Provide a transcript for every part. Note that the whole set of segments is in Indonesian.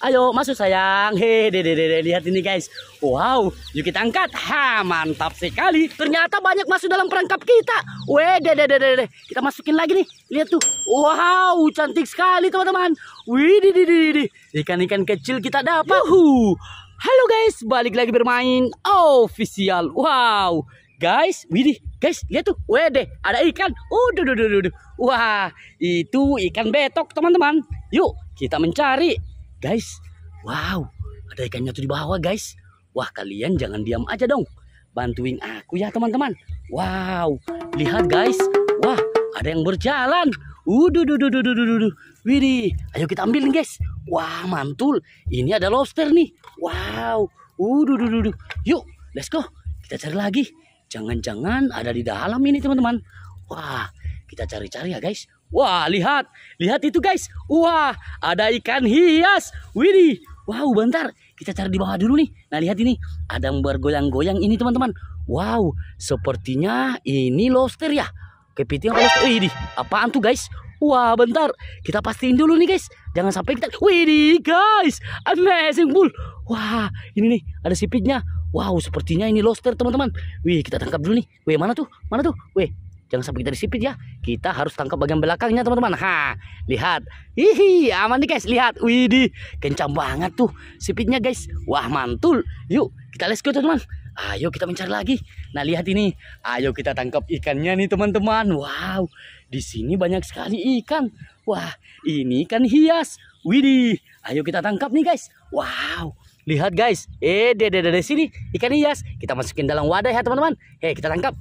Ayo masuk sayang. deh, lihat ini guys. Wow, yuk kita angkat. Ha, mantap sekali. Ternyata banyak masuk dalam perangkap kita. Weh, deh, deh, deh, Kita masukin lagi nih. Lihat tuh. Wow, cantik sekali teman-teman. Wih, deh, deh, deh. Ikan-ikan kecil kita dapat. Yuhu. Halo guys, balik lagi bermain official. Wow, guys, widih, guys, lihat tuh. Weh deh, ada ikan. uh duh, duh, duh. Wah, itu ikan betok teman-teman. Yuk, kita mencari Guys, wow, ada ikannya tuh di bawah guys. Wah, kalian jangan diam aja dong. Bantuin aku ya teman-teman. Wow, lihat guys. Wah, ada yang berjalan. Uduh, duh, Widih, ayo kita ambil nih guys. Wah, mantul. Ini ada lobster nih. Wow. Uduh, Yuk, let's go. Kita cari lagi. Jangan-jangan ada di dalam ini teman-teman. Wah, kita cari-cari ya guys. Wah, lihat. Lihat itu, guys. Wah, ada ikan hias. Widih. Wow, bentar. Kita cari di bawah dulu nih. Nah, lihat ini. Ada yang bergoyang-goyang ini, teman-teman. Wow, sepertinya ini lobster ya. Kepiting lobster. Widih, apaan tuh, guys? Wah bentar Kita pastiin dulu nih guys Jangan sampai kita Widih guys Amazing bull Wah ini nih Ada sipitnya Wow sepertinya ini lobster teman-teman Wih kita tangkap dulu nih Wih mana tuh Mana tuh Wih jangan sampai kita disipit ya kita harus tangkap bagian belakangnya teman-teman ha lihat hihi aman nih guys lihat widih kencang banget tuh sipitnya guys wah mantul yuk kita let's go teman-teman ayo kita mencari lagi nah lihat ini ayo kita tangkap ikannya nih teman-teman wow di sini banyak sekali ikan wah ini ikan hias widih ayo kita tangkap nih guys wow Lihat guys, eh dia dari sini ikan hias. Kita masukin dalam wadah ya teman-teman. Hei kita tangkap.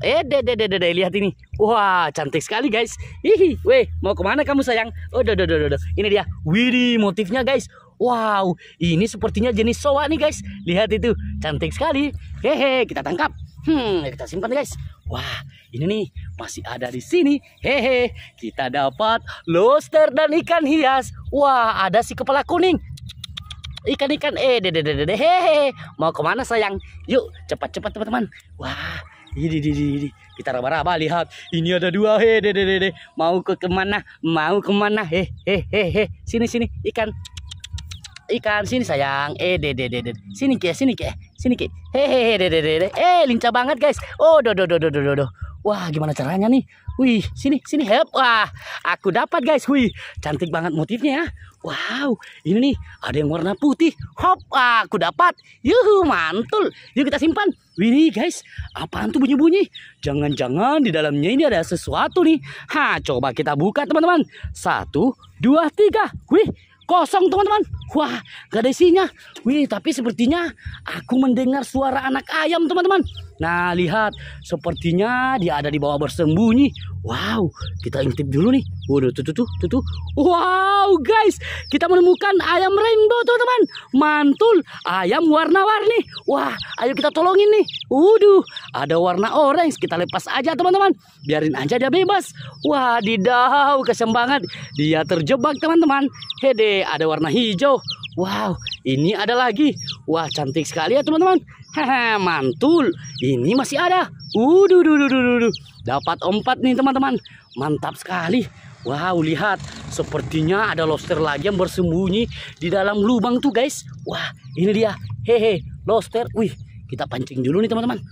Eh, deh, deh, deh, deh, lihat ini. Wah, cantik sekali, guys. Hihi, weh, mau kemana kamu sayang? Oh, doh, doh, doh, doh. Ini dia. Widi motifnya, guys. Wow, ini sepertinya jenis soa nih, guys. Lihat itu, cantik sekali. Hehe, kita tangkap. Hmm, kita simpan, guys. Wah, ini nih masih ada di sini. Hehe, kita dapat lobster dan ikan hias. Wah, ada si kepala kuning ikan-ikan eh deh, deh, deh, deh, hehe mau kemana sayang yuk cepat cepat teman-teman wah ini, di di kita raba-raba lihat. Ini ada dua. He, de, de, de, Mau ke kemana? Mau kemana? He, he, he, he. Sini, sini, ikan. Ikan sini sayang. Eh, de, de, de, de. Sini ke, sini ke, sini ke. He, he, he, de, de, de. Eh, lincah banget guys. Oh, do, do, do, do, do, do. Wah, gimana caranya nih? Wih, sini, sini, help. Wah, aku dapat guys. Wih, cantik banget motifnya ya. Wow, ini nih, ada yang warna putih. Hop, wah, aku dapat. Yuhu, mantul. Yuk kita simpan. Wih nih guys, apaan tuh bunyi-bunyi? Jangan-jangan di dalamnya ini ada sesuatu nih. Ha, coba kita buka teman-teman. Satu, dua, tiga. Wih, kosong teman-teman Wah gak ada isinya Wih tapi sepertinya aku mendengar suara anak ayam teman-teman Nah, lihat, sepertinya dia ada di bawah bersembunyi. Wow, kita intip dulu nih. Waduh, tuh, tuh, tuh, tuh, tuh. Wow, guys, kita menemukan ayam rainbow, teman-teman. Mantul, ayam warna-warni. Wah, ayo kita tolongin nih. Waduh, ada warna orange. Kita lepas aja, teman-teman. Biarin aja dia bebas. Wah, didau, kesem Dia terjebak, teman-teman. Hede, ada warna hijau. Wow, ini ada lagi. Wah, cantik sekali ya, teman-teman. Hehe, mantul. Ini masih ada. Uduh, uh, duh, duh, duh, duh. Dapat empat nih teman-teman. Mantap sekali. Wow, lihat. Sepertinya ada lobster lagi yang bersembunyi di dalam lubang tuh, guys. Wah, ini dia. Hehe, lobster. Wih, kita pancing dulu nih, teman-teman.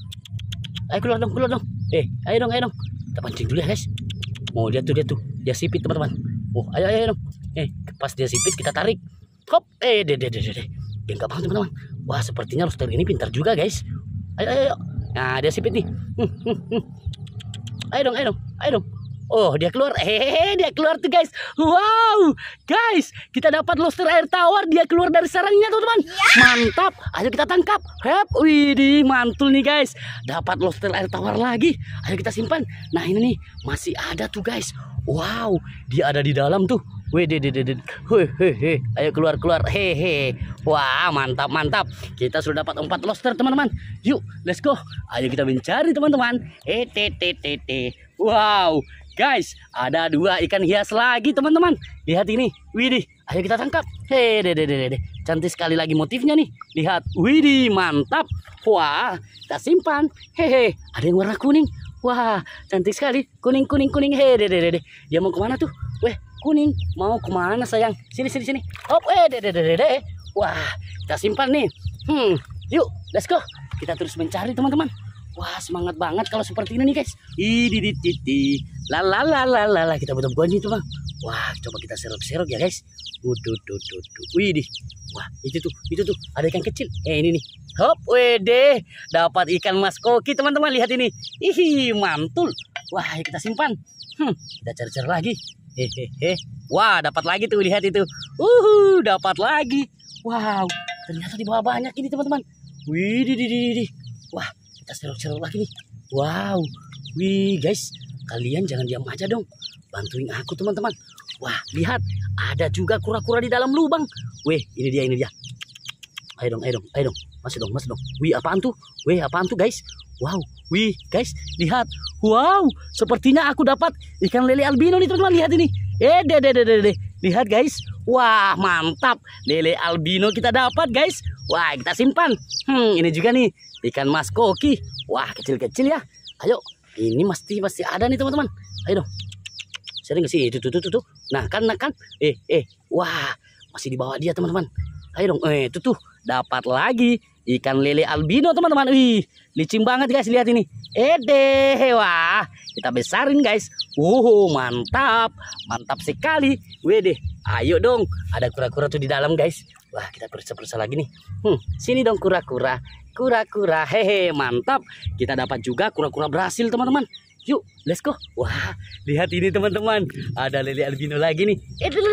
Ayo keluar dong, keluar dong. Eh, ayo dong, ayo dong. Kita pancing dulu ya, guys. mau dia tuh, dia tuh. Dia sipit, teman-teman. Oh, ayo, ayo, ayo dong. Eh, pas dia sipit kita tarik. Hop, eh, deh, deh, deh, deh yang gak teman-teman wah sepertinya rooster ini pintar juga guys ayo ayo, ayo. nah dia sipit nih hmm, hmm, hmm. ayo dong ayo dong ayo dong Oh dia keluar Hehehe dia keluar tuh guys Wow Guys Kita dapat lobster air tawar Dia keluar dari sarangnya teman-teman ya. Mantap Ayo kita tangkap Hep Widih mantul nih guys Dapat lobster air tawar lagi Ayo kita simpan Nah ini nih Masih ada tuh guys Wow Dia ada di dalam tuh Wih, hehehe, ayo keluar keluar, hehe. Wah, mantap mantap. Kita sudah dapat empat lobster teman-teman. Yuk, let's go. Ayo kita mencari teman-teman. Hehehe. Wow, guys, ada dua ikan hias lagi teman-teman. Lihat ini, widih. Ayo kita tangkap. de. Cantik sekali lagi motifnya nih. Lihat, widih, mantap. Wah, kita simpan. Hehe, ada yang warna kuning. Wah, cantik sekali. Kuning kuning kuning. de. Dia mau kemana tuh? Weh, kuning. Mau kemana sayang? Sini sini sini. Hop, eh, de de de de de. Wah, kita simpan nih. Hmm, yuk, let's go. Kita terus mencari teman-teman. Wah, semangat banget kalau seperti ini nih guys. Ididididi. La la la la la la. Kita butuh bunyi tuh bang. Wah, coba kita serok-serok ya guys. Uduh, duh, duh, duh. Wah, itu tuh, itu tuh. Ada ikan kecil. Eh, ini nih. Hop, wede. Dapat ikan mas koki teman-teman. Lihat ini. Ihi, mantul. Wah, kita simpan. Hmm, kita cari-cari lagi hehehe wah dapat lagi tuh lihat itu uhu dapat lagi wow ternyata di bawah banyak ini teman-teman wih di, di, di, di. wah kita serok-serok lagi nih wow wih guys kalian jangan diam aja dong bantuin aku teman-teman wah lihat ada juga kura-kura di dalam lubang wih ini dia ini dia ayo dong ayo dong ayo dong masuk dong masuk dong wih apaan tuh wih apaan tuh guys wow Wih, guys, lihat. Wow, sepertinya aku dapat ikan lele albino nih, teman-teman. Lihat ini. Eh, deh, deh, deh, deh. deh. Lihat, guys. Wah, mantap. Lele albino kita dapat, guys. Wah, kita simpan. Hmm, ini juga nih. Ikan mas koki. Wah, kecil-kecil ya. Ayo, ini pasti pasti ada nih, teman-teman. Ayo dong. Sering nggak sih? Itu, tuh, tuh, tuh, tuh. Nah, kan, nah, kan. Eh, eh. Wah, masih dibawa dia, teman-teman. Ayo dong. Eh, itu tuh. Dapat lagi ikan lele albino teman-teman. Wih, licin banget guys lihat ini. Ede, wah, kita besarin guys. Uh, mantap, mantap sekali. Wede, ayo dong. Ada kura-kura tuh di dalam guys. Wah, kita periksa-periksa lagi nih. Hmm, sini dong kura-kura. Kura-kura, hehe, mantap. Kita dapat juga kura-kura berhasil teman-teman. Yuk, let's go. Wah, lihat ini teman-teman. Ada lele albino lagi nih. Eh, neng neng neng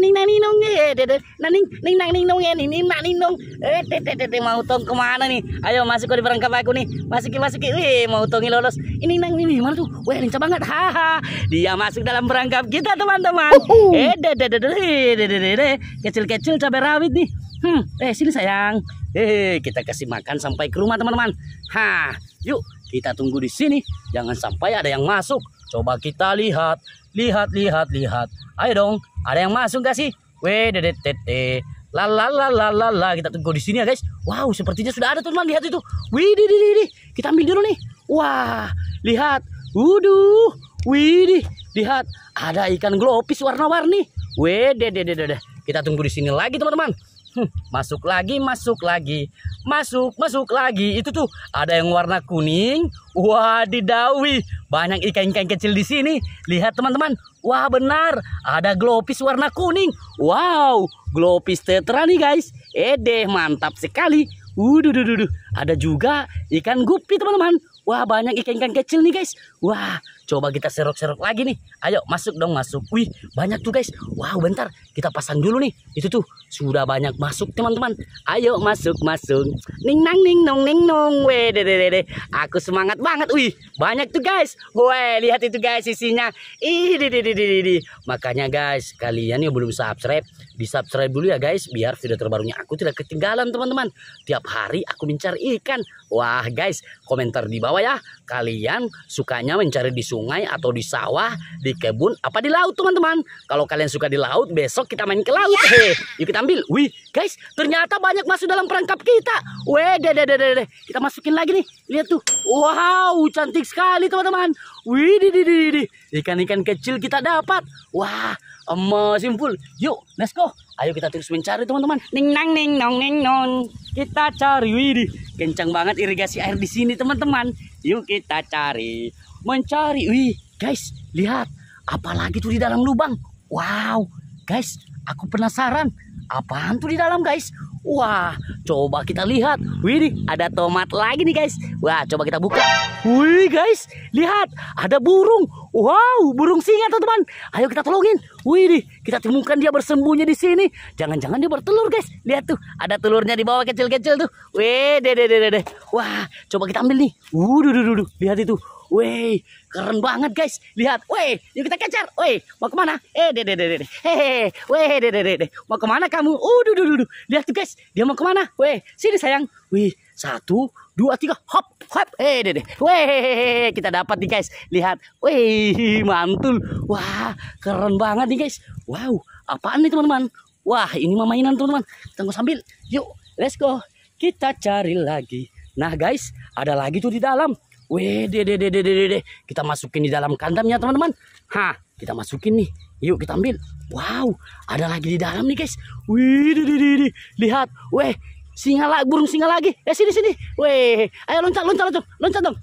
neng neng neng nong eh neng neng neng neng nong eh neng neng nong eh tete mau tong kemana nih? Ayo masuk ke di perangkap aku nih. Masuki masuki. Wih, mau tongi lolos. Ini nang ini mana tuh? Wah, banget. Haha. Dia masuk dalam perangkap kita teman-teman. Eh, dede kecil-kecil cabai rawit nih. Hmm, eh sini sayang. Eh, kita kasih makan sampai ke rumah teman-teman. Hah, yuk kita tunggu di sini. Jangan sampai ada yang masuk. Coba kita lihat. Lihat, lihat, lihat. Ayo dong. Ada yang masuk gak sih? Weh, dedet, tete. La la la la la la. Kita tunggu di sini ya guys. Wow, sepertinya sudah ada teman. Lihat itu. Wih, di, di, di. Kita ambil dulu nih. Wah, lihat. Wuduh. Widih, lihat ada ikan glopis warna-warni. Wede, dede, dede. Kita tunggu di sini lagi teman-teman. Hmm, masuk lagi, masuk lagi, masuk, masuk lagi. Itu tuh ada yang warna kuning. Wah, didawi. Banyak ikan-ikan kecil di sini. Lihat teman-teman. Wah, benar. Ada glopis warna kuning. Wow, glopis tetra nih guys. ede mantap sekali. Wuduh, uduh uduh Ada juga ikan gupi teman-teman. Wah, banyak ikan-ikan kecil nih guys. Wah, Coba kita serok-serok lagi nih. Ayo masuk dong masuk. Wih banyak tuh guys. Wow bentar kita pasang dulu nih. Itu tuh sudah banyak masuk teman-teman. Ayo masuk masuk. Ning nang ning nong ning nong. Weh deh deh deh. Aku semangat banget. Wih banyak tuh guys. Weh lihat itu guys isinya. Ih di di di di. Makanya guys kalian yang belum subscribe di subscribe dulu ya guys biar video terbarunya aku tidak ketinggalan teman-teman. Tiap hari aku mencari ikan. Wah guys komentar di bawah ya kalian sukanya mencari di sungai sungai atau di sawah, di kebun, apa di laut teman-teman. Kalau kalian suka di laut, besok kita main ke laut. Iya. Hey, Yuk kita ambil. Wih, guys, ternyata banyak masuk dalam perangkap kita. Weh, deh, deh, deh, deh. deh. Kita masukin lagi nih. Lihat tuh. Wow, cantik sekali teman-teman. Wih, di, di, di, di. Ikan-ikan kecil kita dapat. Wah, emm, simpul. Yuk, let's go. Ayo kita terus mencari teman-teman. Ning nang ning nong ning nong. Kita cari. Wih, kencang banget irigasi air di sini teman-teman. Yuk kita cari mencari. Wih, guys, lihat. Apalagi tuh di dalam lubang. Wow, guys, aku penasaran. Apaan tuh di dalam, guys? Wah, coba kita lihat. Wih, ada tomat lagi nih, guys. Wah, coba kita buka. Wih, guys, lihat. Ada burung. Wow, burung singa, teman-teman. Ayo kita tolongin. Wih, kita temukan dia bersembunyi di sini. Jangan-jangan dia bertelur, guys. Lihat tuh, ada telurnya di bawah kecil-kecil tuh. Wih, deh, deh, deh, deh. Wah, coba kita ambil nih. Wuduh, duh, duh, duh. Lihat itu. Wih, keren banget guys. Lihat, wih, yuk kita kejar. Wih, mau kemana? Eh, deh, deh, deh, deh. Hehe, wih, deh, deh, deh, Mau kemana kamu? Uh, duh, duh, duh, Lihat tuh guys, dia mau kemana? Wih, sini sayang. Wih, satu, dua, tiga, hop, hop. Eh, deh, deh. Wih, kita dapat nih guys. Lihat, wih, mantul. Wah, keren banget nih guys. Wow, apaan nih teman-teman? Wah, ini mah mainan teman-teman. Tunggu sambil, yuk, let's go. Kita cari lagi. Nah guys, ada lagi tuh di dalam. Wih, deh, deh, deh, deh, deh, deh. Kita masukin di dalam kandangnya, teman-teman. Hah, kita masukin nih. Yuk, kita ambil. Wow, ada lagi di dalam nih, guys. Wih, deh, deh, deh, deh. Lihat. Weh, singa lagi, burung singa lagi. Eh, sini, sini. Weh, ayo loncat, loncat, loncat. Loncat dong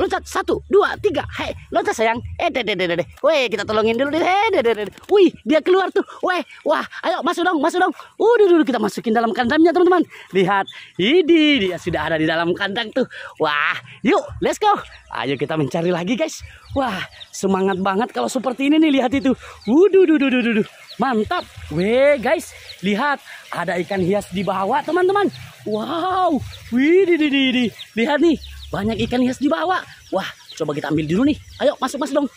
loncat satu dua tiga hei loncat sayang eh deh deh deh deh weh kita tolongin dulu eh, deh deh deh deh wih dia keluar tuh weh wah ayo masuk dong masuk dong udah dulu kita masukin dalam kandangnya teman-teman lihat ini dia sudah ada di dalam kandang tuh wah yuk let's go ayo kita mencari lagi guys wah semangat banget kalau seperti ini nih lihat itu wuduh duduh duduh duduh mantap weh guys lihat ada ikan hias di bawah teman-teman wow wih di di di lihat nih banyak ikan hias di bawah. Wah, coba kita ambil dulu nih. Ayo masuk masuk dong.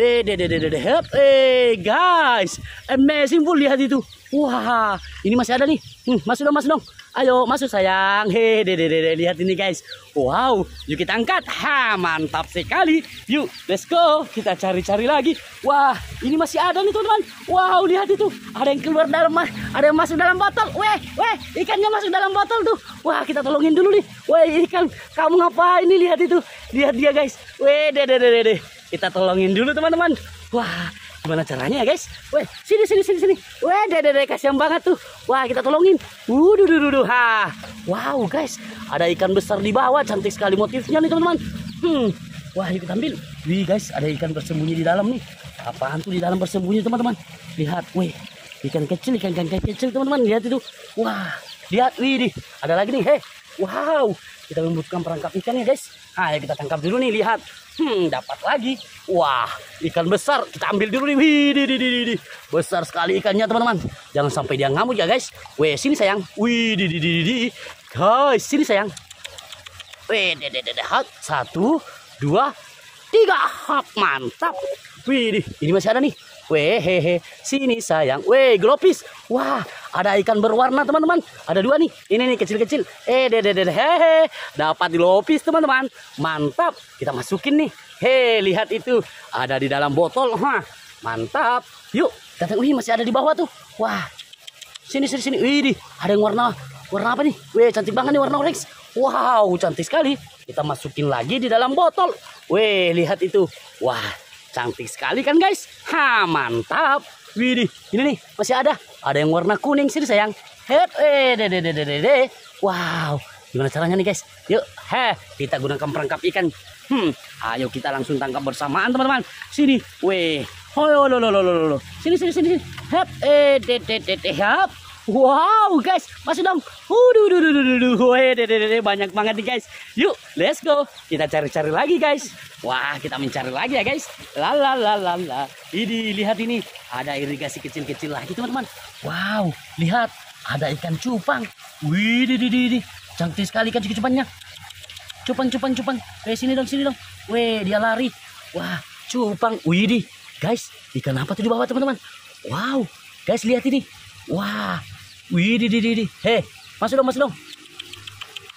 Eh, deh, deh, deh, deh, help. Eh, guys, amazing bu lihat itu. Wah, ini masih ada nih. Hmm, masuk dong, masuk dong. Ayo masuk sayang. Hei, deh, deh, de lihat ini guys. Wow, yuk kita angkat. Ha, mantap sekali. Yuk, let's go. Kita cari-cari lagi. Wah, ini masih ada nih teman-teman. Wow, lihat itu. Ada yang keluar dalam, ada yang masuk dalam botol. Weh, weh, ikannya masuk dalam botol tuh. Wah, kita tolongin dulu nih. Weh, ikan, kamu ngapain nih? Lihat itu. Lihat dia guys. Weh, deh, deh, deh, deh. Kita tolongin dulu teman-teman. Wah, Gimana caranya ya guys? Weh, sini sini sini sini. Weh, deh deh kasihan banget tuh. Wah, kita tolongin. Wuduh duh duh ha. Wow guys, ada ikan besar di bawah, cantik sekali motifnya nih teman-teman. Hmm. Wah, yuk kita ambil. Wih guys, ada ikan bersembunyi di dalam nih. Apaan tuh di dalam bersembunyi teman-teman? Lihat, weh. Ikan kecil, ikan ikan kecil teman-teman. Lihat itu. Wah, lihat, wih, nih. ada lagi nih. heh. wow. Kita membutuhkan perangkap ikan ya guys. ayo kita tangkap dulu nih, lihat. Hmm, dapat lagi. Wah, ikan besar. Kita ambil dulu nih. Wih, di, di, Besar sekali ikannya, teman-teman. Jangan sampai dia ngamuk ya, guys. Weh, sini sayang. Wih, di, di, di, di. Guys, sini sayang. Wih, di, di, di, di. Satu, dua, tiga. Hap, mantap. Wih, ini masih ada nih. Wehehe, sini sayang. Weh, glopis. Wah, ada ikan berwarna teman-teman. Ada dua nih. Ini nih kecil-kecil. Eh, deh deh hehe. Dapat glopis teman-teman. Mantap. Kita masukin nih. Hei, lihat itu. Ada di dalam botol. Hah. Mantap. Yuk, kita tengok. Wih, masih ada di bawah tuh. Wah. Sini sini sini. Wih, ada yang warna warna apa nih? Weh, cantik banget nih warna orange. Wow, cantik sekali. Kita masukin lagi di dalam botol. Weh, lihat itu. Wah, Cantik sekali kan guys? Ha, mantap. Widih, ini nih masih ada. Ada yang warna kuning sini sayang. Head, eh, de, de, de, de, de. Wow, gimana caranya nih guys? Yuk, heh, kita gunakan perangkap ikan. Hmm, ayo kita langsung tangkap bersamaan teman-teman. Sini, weh. Oh, lo, lo, lo, lo, lo. Sini, sini, sini. Hep, eh, de, de, de, de, hep. Wow guys, masuk dong. Waduh, duh, duh, duh, duh, banyak banget nih guys. Yuk, let's go. Kita cari-cari lagi guys. Wah, kita mencari lagi ya guys. La la la la la. Ini lihat ini, ada irigasi kecil-kecil lagi teman-teman. Wow, lihat ada ikan cupang. Wih, di, di, di, cantik sekali ikan cupangnya. Cupang, cupang, cupang. Eh, sini dong, sini dong. Weh, dia lari. Wah, cupang. Wih, di. Guys, ikan apa tuh di bawah teman-teman? Wow, guys lihat ini. Wah, Wih, di, di, di. Hei, masuk dong, masuk dong.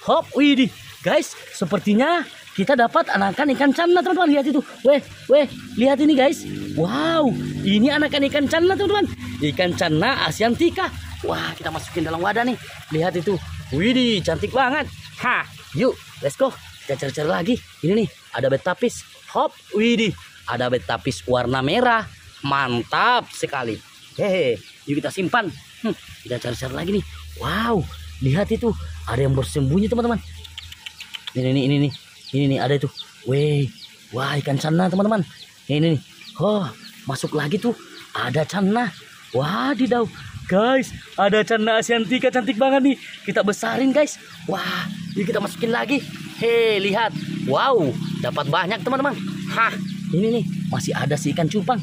Hop, wih, Guys, sepertinya kita dapat anakan ikan cana, teman-teman. Lihat itu. Weh, weh, lihat ini, guys. Wow, ini anakan ikan cana, teman-teman. Ikan cana asiantika. Wah, kita masukin dalam wadah nih. Lihat itu. Wih, cantik banget. Ha, yuk, let's go. Kita cari-cari lagi. Ini nih, ada betapis. Hop, wih, Ada betapis warna merah. Mantap sekali. Hehe, yuk kita simpan. Hmm, kita cari-cari lagi nih. Wow, lihat itu ada yang bersembunyi teman-teman. Ini nih, ini nih, ini nih ada itu. wih wah ikan cana teman-teman. Ini nih, oh masuk lagi tuh ada cana. Wah, didau. Guys, ada cana asiantika cantik banget nih. Kita besarin guys. Wah, ini kita masukin lagi. Hei, lihat. Wow, dapat banyak teman-teman. Hah, ini nih masih ada si ikan cupang.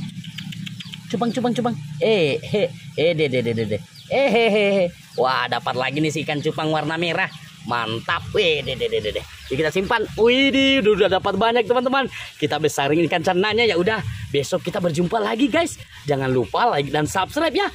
Cupang, cupang, cupang. Eh, he, eh, deh, deh, deh, deh. Hehehe. Wah, dapat lagi nih si ikan cupang warna merah. Mantap. Wih, deh, deh, deh, deh. Jadi kita simpan. Wih, deh, udah dapat banyak teman-teman. Kita besarin ikan cernanya ya udah. Besok kita berjumpa lagi guys. Jangan lupa like dan subscribe ya.